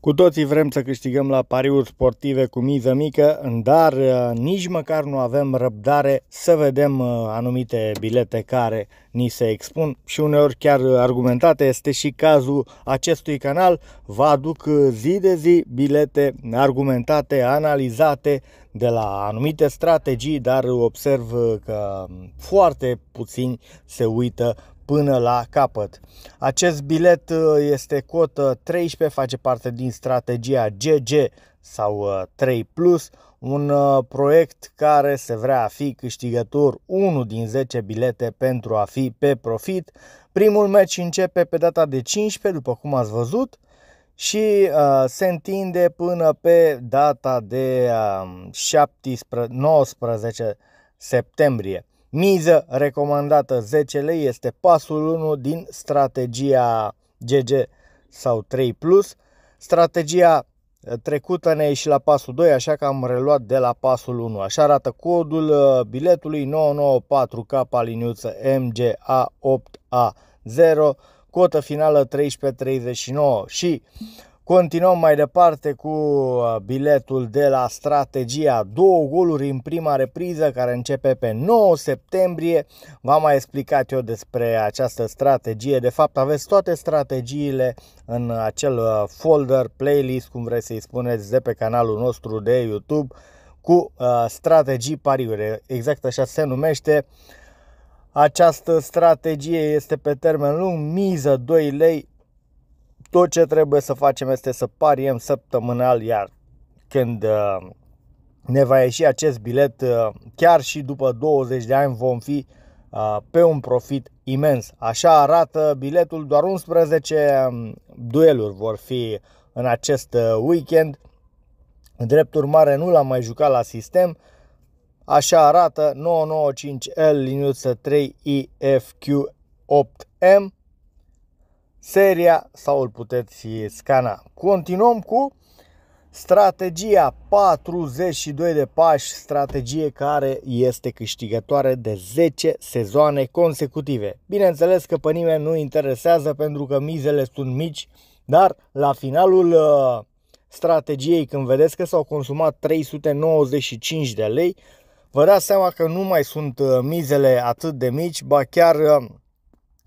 Cu toții vrem să câștigăm la pariuri sportive cu miză mică, dar uh, nici măcar nu avem răbdare să vedem uh, anumite bilete care ni se expun și uneori chiar argumentate. Este și cazul acestui canal. Vă aduc uh, zi de zi bilete argumentate, analizate de la anumite strategii, dar observ că um, foarte puțini se uită până la capăt. Acest bilet uh, este cotă 13, face parte din strategia GG sau 3 uh, plus, un uh, proiect care se vrea a fi câștigător 1 din 10 bilete pentru a fi pe profit. Primul meci începe pe data de 15, după cum ați văzut, și uh, se întinde până pe data de uh, 17, 19 septembrie. Miză recomandată 10 lei este pasul 1 din strategia GG sau 3+. Plus. Strategia eh, trecută ne ieșit la pasul 2, așa că am reluat de la pasul 1. Așa arată codul eh, biletului 994K paliniuță MGA8A0, cotă finală 1339 și Continuăm mai departe cu uh, biletul de la strategia. Două goluri în prima repriză care începe pe 9 septembrie. V-am mai explicat eu despre această strategie. De fapt aveți toate strategiile în acel uh, folder, playlist, cum vreți să-i spuneți, de pe canalul nostru de YouTube cu uh, strategii pariuri. Exact așa se numește. Această strategie este pe termen lung, miză 2 lei tot ce trebuie să facem este să pariem săptămânal, iar când uh, ne va ieși acest bilet, uh, chiar și după 20 de ani vom fi uh, pe un profit imens. Așa arată biletul, doar 11 um, dueluri vor fi în acest weekend. Drept urmare, nu l-am mai jucat la sistem. Așa arată 995L liniuță 3 IFQ 8M seria sau îl puteți scana. Continuăm cu strategia 42 de pași, strategie care este câștigătoare de 10 sezoane consecutive. Bineînțeles că pe nimeni nu interesează pentru că mizele sunt mici, dar la finalul uh, strategiei, când vedeți că s-au consumat 395 de lei, vă dați seama că nu mai sunt uh, mizele atât de mici, ba chiar uh,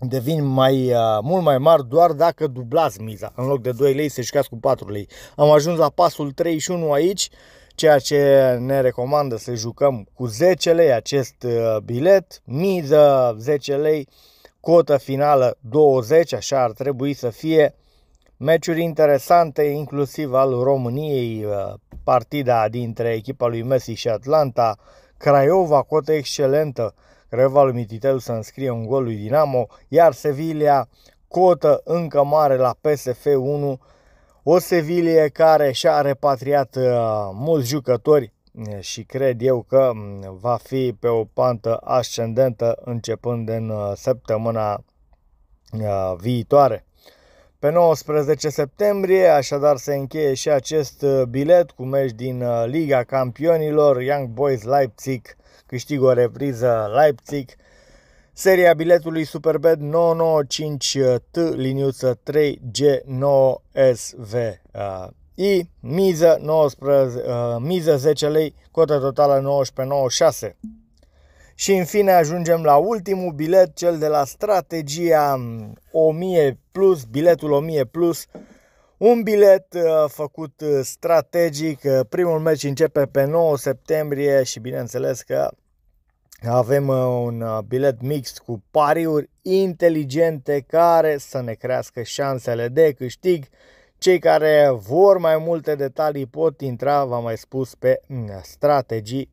devin mai, uh, mult mai mari doar dacă dublați miza. În loc de 2 lei se jucați cu 4 lei. Am ajuns la pasul 31 aici, ceea ce ne recomandă să jucăm cu 10 lei acest uh, bilet, miză 10 lei, cotă finală 20, așa ar trebui să fie. Meciuri interesante, inclusiv al României, uh, partida dintre echipa lui Messi și Atlanta, Craiova, cotă excelentă, Craiova lui Mititelu să înscrie un gol lui Dinamo, iar Sevilla, cotă încă mare la PSF 1, o Sevilla care și-a repatriat uh, mulți jucători și cred eu că va fi pe o pantă ascendentă începând în uh, săptămâna uh, viitoare. Pe 19 septembrie, așadar, se încheie și acest uh, bilet cu meci din uh, Liga Campionilor. Young Boys Leipzig câștigă o repriză Leipzig. Seria biletului Superbet 995T, uh, liniuță 3G9SVI, miză, 19, miză 10 lei, cotă totală 19,96. Și în fine ajungem la ultimul bilet, cel de la strategia 1000 mm, plus, biletul 1000 plus. Un bilet uh, făcut uh, strategic, uh, primul meci începe pe 9 septembrie și bineînțeles că avem un bilet mixt cu pariuri inteligente care să ne crească șansele de câștig. Cei care vor mai multe detalii pot intra, v-am mai spus, pe mm, strategii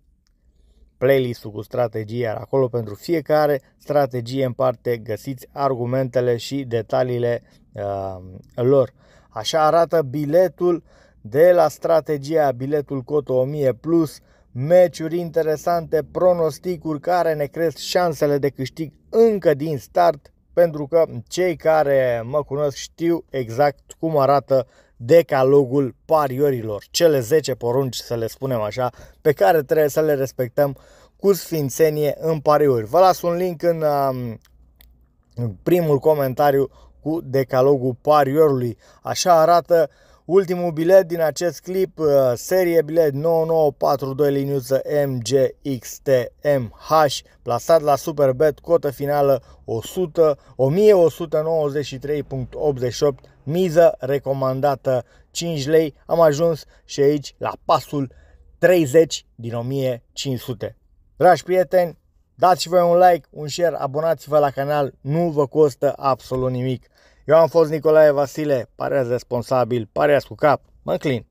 playlist-ul cu strategii, iar acolo pentru fiecare strategie în parte găsiți argumentele și detaliile uh, lor. Așa arată biletul de la strategia, biletul Coto 1000 Plus, meciuri interesante, pronosticuri care ne cresc șansele de câștig încă din start, pentru că cei care mă cunosc știu exact cum arată decalogul pariorilor, cele 10 porunci, să le spunem așa, pe care trebuie să le respectăm cu sfințenie în pariuri. Vă las un link în, în um, primul comentariu cu decalogul pariorului. Așa arată uh, Ultimul bilet din acest clip, uh, serie bilet 9942 liniuță MGXTMH, plasat la Superbet, cotă finală 100, 1193.88, miză recomandată 5 lei. Am ajuns și aici la pasul 30 din 1500. Dragi prieteni, dați vă un like, un share, abonați-vă la canal, nu vă costă absolut nimic. Eu am fost Nicolae Vasile, parea responsabil, parea cu cap, mă clin.